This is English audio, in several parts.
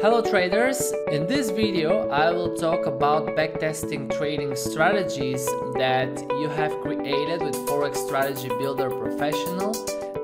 Hello traders! In this video I will talk about backtesting trading strategies that you have created with Forex Strategy Builder Professional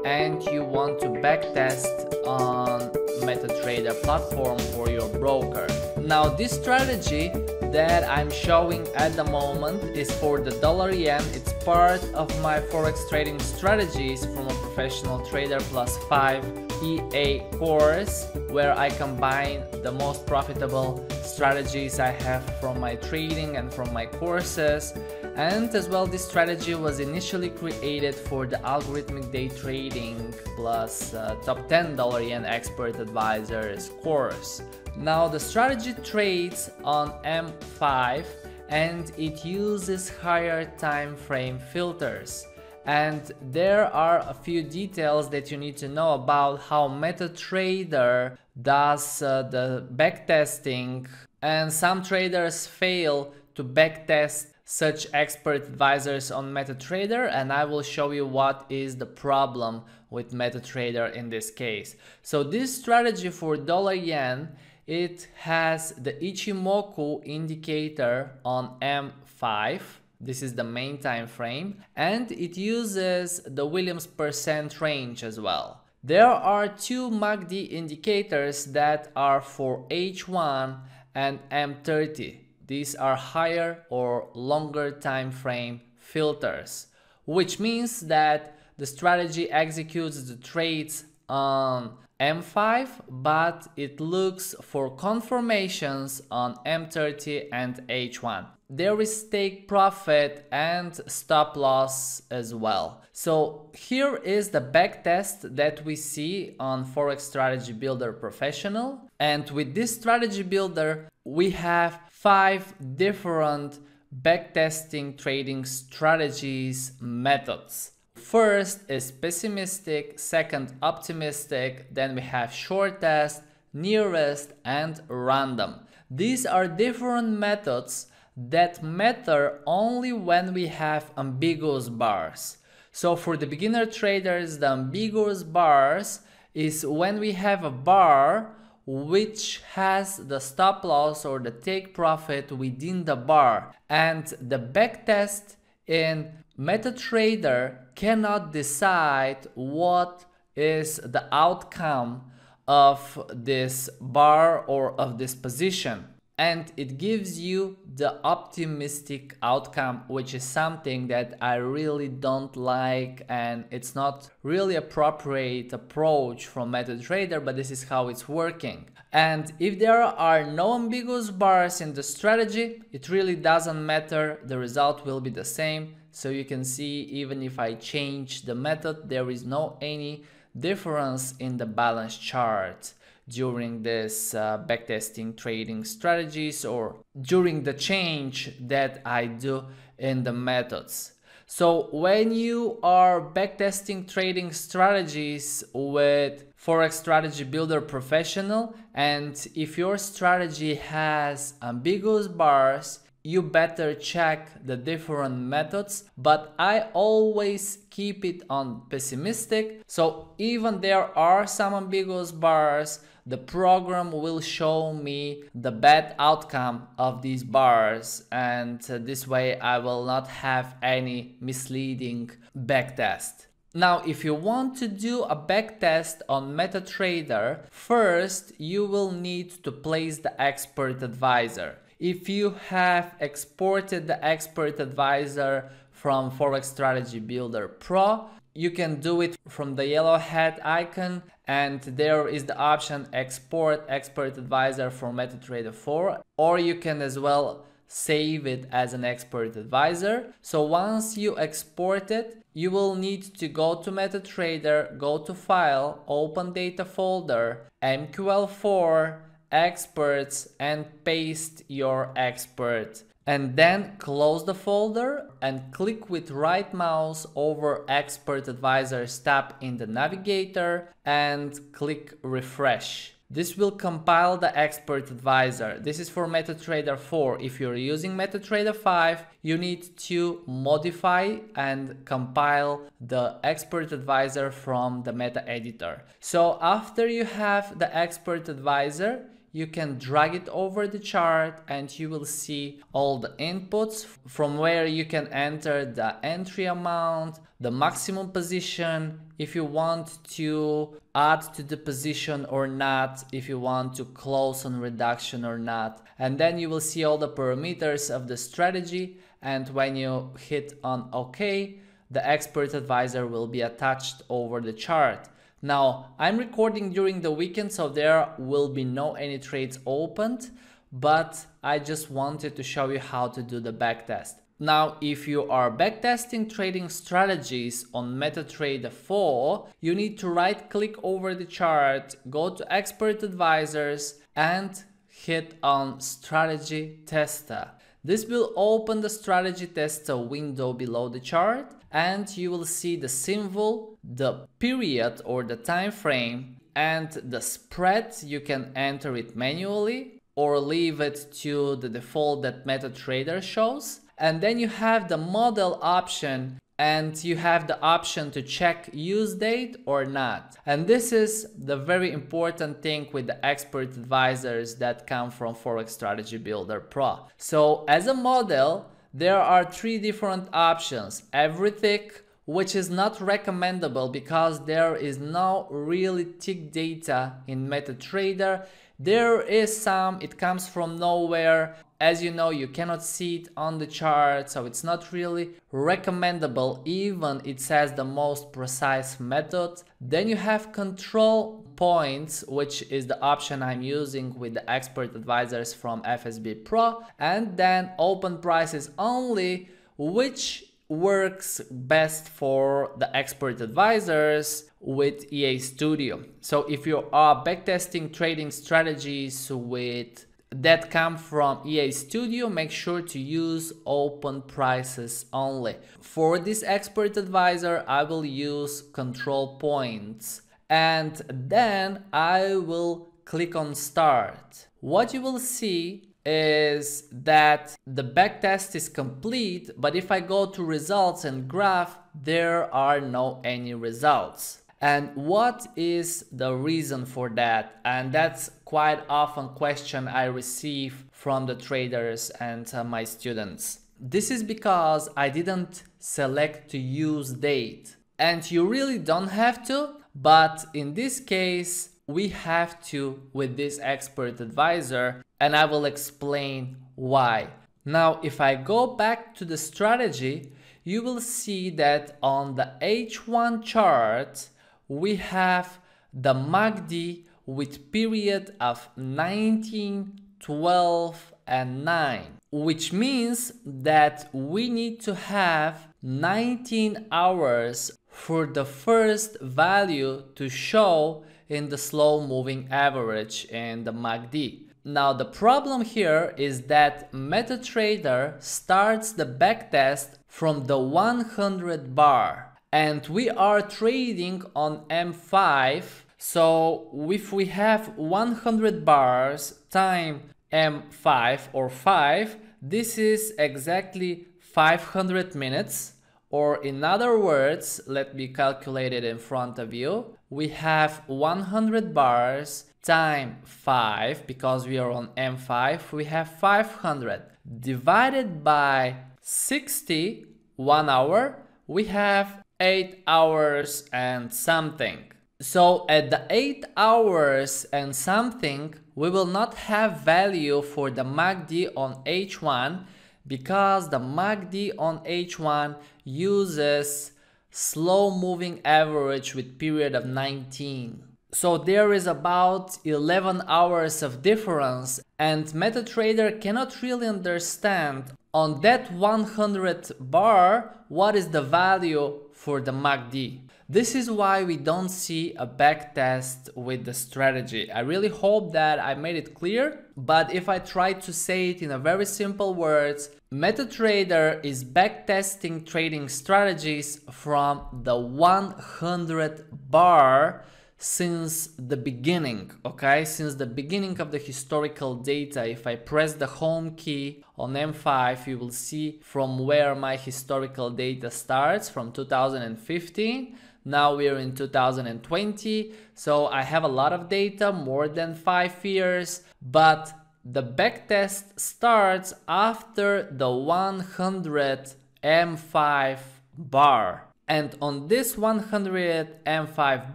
and you want to backtest on MetaTrader platform for your broker. Now this strategy that I'm showing at the moment is for the dollar yen, it's part of my forex trading strategies from a professional trader plus 5 EA course where I combine the most profitable strategies I have from my trading and from my courses and as well this strategy was initially created for the algorithmic day trading plus uh, top $10 yen expert advisors course. Now the strategy trades on M5 and it uses higher time frame filters. And there are a few details that you need to know about how MetaTrader does uh, the backtesting and some traders fail to backtest such expert advisors on MetaTrader and I will show you what is the problem with MetaTrader in this case. So this strategy for dollar yen it has the Ichimoku indicator on M5. This is the main time frame and it uses the Williams percent range as well. There are two MACD indicators that are for H1 and M30. These are higher or longer time frame filters, which means that the strategy executes the trades on um, M5, but it looks for confirmations on M30 and H1. There is take profit and stop loss as well. So here is the backtest that we see on Forex Strategy Builder Professional. And with this strategy builder, we have five different backtesting trading strategies methods. First is pessimistic, second optimistic, then we have shortest, nearest and random. These are different methods that matter only when we have ambiguous bars. So for the beginner traders, the ambiguous bars is when we have a bar which has the stop loss or the take profit within the bar and the backtest and MetaTrader cannot decide what is the outcome of this bar or of this position and it gives you the optimistic outcome which is something that i really don't like and it's not really appropriate approach from metatrader but this is how it's working and if there are no ambiguous bars in the strategy it really doesn't matter the result will be the same so you can see even if i change the method there is no any difference in the balance chart during this uh, backtesting trading strategies or during the change that I do in the methods. So when you are backtesting trading strategies with Forex Strategy Builder Professional and if your strategy has ambiguous bars you better check the different methods, but I always keep it on pessimistic. So even there are some ambiguous bars, the program will show me the bad outcome of these bars and this way I will not have any misleading backtest. Now, if you want to do a backtest on MetaTrader, first you will need to place the expert advisor if you have exported the expert advisor from Forex Strategy Builder Pro, you can do it from the yellow hat icon and there is the option export expert advisor for MetaTrader 4 or you can as well save it as an expert advisor. So once you export it, you will need to go to MetaTrader, go to file, open data folder, MQL4, experts and paste your expert and then close the folder and click with right mouse over expert advisors tab in the navigator and click refresh. This will compile the expert advisor. This is for MetaTrader 4. If you're using MetaTrader 5, you need to modify and compile the expert advisor from the meta editor. So after you have the expert advisor, you can drag it over the chart and you will see all the inputs from where you can enter the entry amount, the maximum position, if you want to add to the position or not, if you want to close on reduction or not. And then you will see all the parameters of the strategy. And when you hit on OK, the expert advisor will be attached over the chart. Now, I'm recording during the weekend, so there will be no any trades opened, but I just wanted to show you how to do the backtest. Now, if you are backtesting trading strategies on MetaTrader 4, you need to right click over the chart, go to expert advisors and hit on strategy tester. This will open the strategy tester window below the chart and you will see the symbol, the period or the time frame and the spread. You can enter it manually or leave it to the default that MetaTrader shows. And then you have the model option and you have the option to check use date or not. And this is the very important thing with the expert advisors that come from Forex Strategy Builder Pro. So as a model, there are three different options. Every tick, which is not recommendable because there is no really tick data in MetaTrader. There is some, it comes from nowhere. As you know, you cannot see it on the chart, so it's not really recommendable even it says the most precise method. Then you have control points, which is the option I'm using with the expert advisors from FSB Pro, and then open prices only, which works best for the expert advisors with EA Studio. So if you are backtesting trading strategies with that come from EA Studio, make sure to use open prices only. For this expert advisor, I will use control points and then I will click on start. What you will see is that the backtest is complete, but if I go to results and graph, there are no any results. And what is the reason for that? And that's quite often question I receive from the traders and uh, my students. This is because I didn't select to use date. And you really don't have to, but in this case, we have to with this expert advisor and I will explain why. Now, if I go back to the strategy, you will see that on the H1 chart, we have the MACD with period of 19, 12 and 9 which means that we need to have 19 hours for the first value to show in the slow moving average in the MACD. Now the problem here is that MetaTrader starts the backtest from the 100 bar and we are trading on M5 so if we have 100 bars time M5 or 5 this is exactly 500 minutes or in other words let me calculate it in front of you we have 100 bars time 5 because we are on M5 we have 500 divided by 60 1 hour we have 8 hours and something. So at the 8 hours and something, we will not have value for the MACD on H1 because the MACD on H1 uses slow moving average with period of 19. So there is about 11 hours of difference and MetaTrader cannot really understand on that 100 bar what is the value for the MACD. This is why we don't see a backtest with the strategy. I really hope that I made it clear, but if I try to say it in a very simple words, MetaTrader is backtesting trading strategies from the 100 bar since the beginning, okay? Since the beginning of the historical data, if I press the home key on M5, you will see from where my historical data starts from 2015. Now we're in 2020. So I have a lot of data, more than five years, but the backtest starts after the 100 M5 bar. And on this 100 M5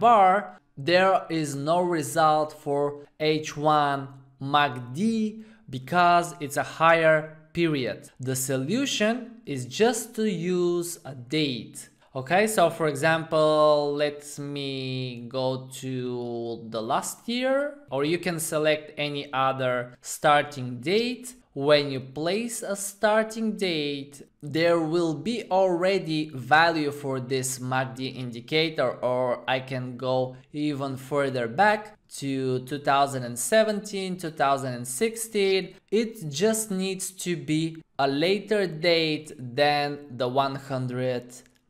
bar, there is no result for H1 MACD because it's a higher period. The solution is just to use a date. Okay, so for example, let me go to the last year or you can select any other starting date when you place a starting date, there will be already value for this MACD indicator or I can go even further back to 2017, 2016. It just needs to be a later date than the 100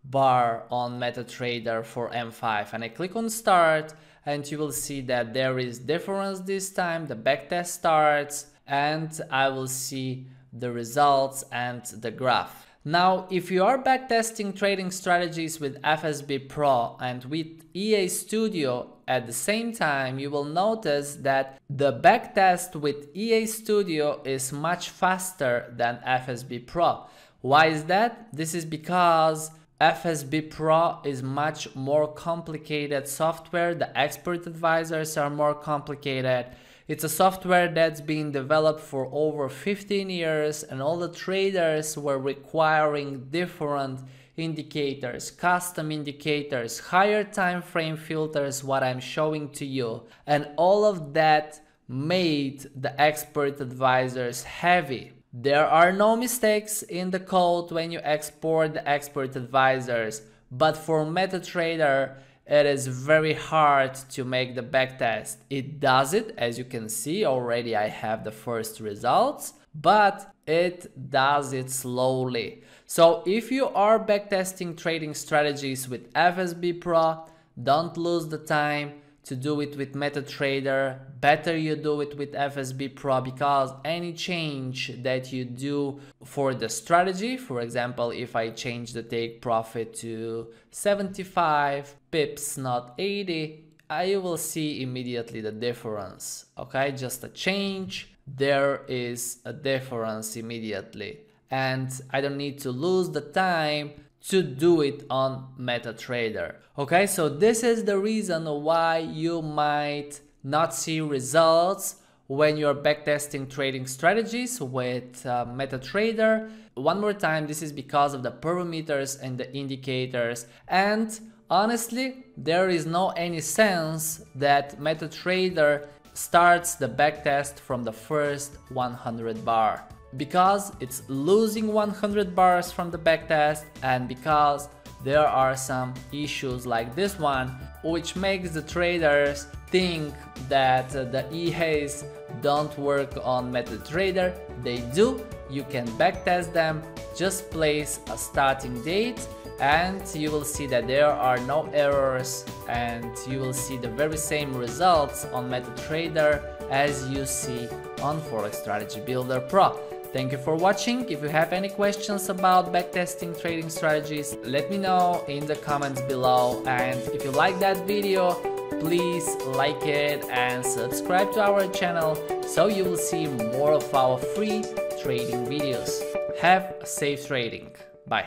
bar on MetaTrader for M5 and I click on start and you will see that there is difference this time, the backtest starts and I will see the results and the graph. Now, if you are backtesting trading strategies with FSB Pro and with EA Studio at the same time, you will notice that the backtest with EA Studio is much faster than FSB Pro. Why is that? This is because FSB Pro is much more complicated software, the expert advisors are more complicated, it's a software that's been developed for over 15 years and all the traders were requiring different indicators, custom indicators, higher time frame filters, what I'm showing to you. And all of that made the expert advisors heavy. There are no mistakes in the code when you export the expert advisors, but for MetaTrader, it is very hard to make the backtest. It does it, as you can see, already I have the first results, but it does it slowly. So if you are backtesting trading strategies with FSB Pro, don't lose the time, to do it with MetaTrader. Better you do it with FSB Pro because any change that you do for the strategy, for example, if I change the take profit to 75 pips, not 80, I will see immediately the difference. Okay, just a change, there is a difference immediately. And I don't need to lose the time to do it on MetaTrader. Okay, so this is the reason why you might not see results when you're backtesting trading strategies with uh, MetaTrader. One more time, this is because of the parameters and the indicators. And honestly, there is no any sense that MetaTrader starts the backtest from the first 100 bar because it's losing 100 bars from the backtest and because there are some issues like this one which makes the traders think that the e-haze don't work on MetaTrader, they do, you can backtest them, just place a starting date and you will see that there are no errors and you will see the very same results on MetaTrader as you see on Forex Strategy Builder Pro. Thank you for watching. If you have any questions about backtesting trading strategies, let me know in the comments below. And if you like that video, please like it and subscribe to our channel so you will see more of our free trading videos. Have safe trading. Bye.